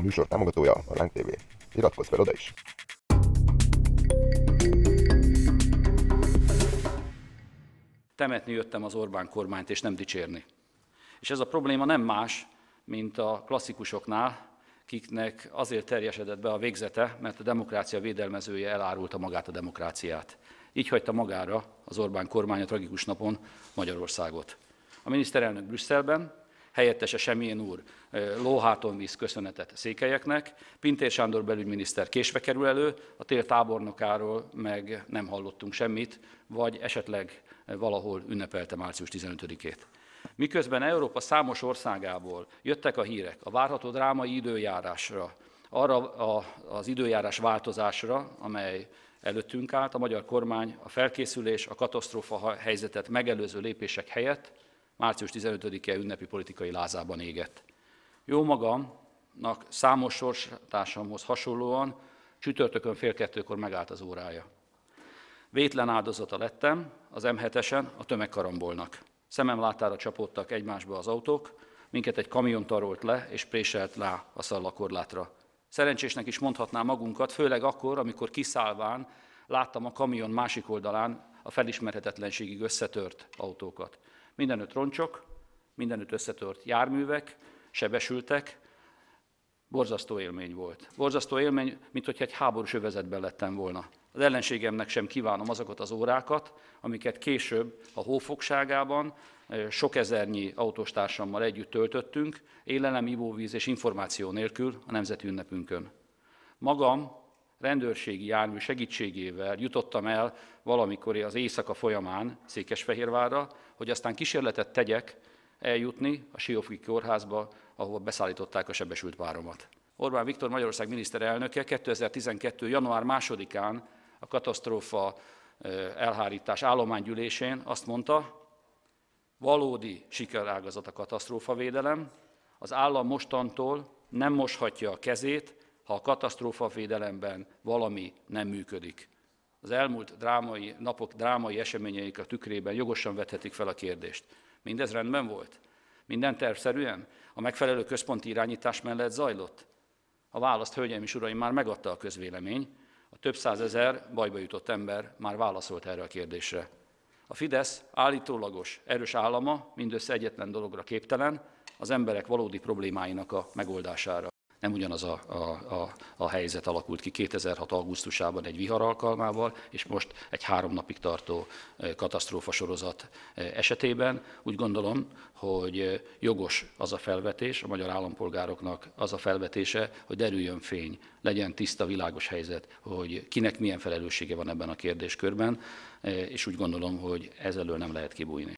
a műsor támogatója a Lánk TV. Iratkozz fel oda is! Temetni jöttem az Orbán kormányt, és nem dicsérni. És ez a probléma nem más, mint a klasszikusoknál, kiknek azért terjesedett be a végzete, mert a demokrácia védelmezője elárulta magát a demokráciát. Így hagyta magára az Orbán kormány a tragikus napon Magyarországot. A miniszterelnök Brüsszelben, helyettese Semjén úr lóháton víz köszönetet székelyeknek, Pintér Sándor belügyminiszter késve kerül elő, a tél tábornokáról meg nem hallottunk semmit, vagy esetleg valahol ünnepelte március 15-ét. Miközben Európa számos országából jöttek a hírek a várható drámai időjárásra, arra a, az időjárás változásra, amely előttünk állt, a magyar kormány a felkészülés, a katasztrófa helyzetet megelőző lépések helyett március 15-e ünnepi politikai lázában égett. Jó magamnak számos sorstársamhoz hasonlóan csütörtökön fél kettőkor megállt az órája. Vétlen áldozata lettem az M7-esen a tömegkarambolnak. Szemem látára csapódtak egymásba az autók, minket egy kamion tarolt le és préselt le a szallakorlátra. Szerencsésnek is mondhatnám magunkat, főleg akkor, amikor kiszállván láttam a kamion másik oldalán a felismerhetetlenségig összetört autókat mindenütt roncsok, mindenütt összetört járművek, sebesültek, borzasztó élmény volt. Borzasztó élmény, mint hogyha egy háborús övezetben lettem volna. Az ellenségemnek sem kívánom azokat az órákat, amiket később a hófogságában sok ezernyi autóstársammal együtt töltöttünk, élelem, ivóvíz és információ nélkül a nemzeti ünnepünkön. Magam rendőrségi jármű segítségével jutottam el valamikor az éjszaka folyamán Székesfehérvárra, hogy aztán kísérletet tegyek eljutni a Siófoki kórházba, ahova beszállították a sebesült páromat. Orbán Viktor Magyarország miniszterelnöke 2012. január 2-án a katasztrófa elhárítás állománygyűlésén azt mondta, valódi sikerágazat a katasztrófavédelem, az állam mostantól nem moshatja a kezét ha a katasztrófavédelemben valami nem működik. Az elmúlt drámai, napok drámai eseményeik a tükrében jogosan vethetik fel a kérdést. Mindez rendben volt? Minden tervszerűen? A megfelelő központi irányítás mellett zajlott? A választ, hölgyeim és uraim, már megadta a közvélemény, a több százezer bajba jutott ember már válaszolt erre a kérdésre. A Fidesz állítólagos erős állama mindössze egyetlen dologra képtelen, az emberek valódi problémáinak a megoldására. Nem ugyanaz a, a, a, a helyzet alakult ki 2006. augusztusában egy vihar alkalmával, és most egy három napig tartó katasztrófa sorozat esetében. Úgy gondolom, hogy jogos az a felvetés, a magyar állampolgároknak az a felvetése, hogy derüljön fény, legyen tiszta, világos helyzet, hogy kinek milyen felelőssége van ebben a kérdéskörben, és úgy gondolom, hogy ezelől nem lehet kibújni.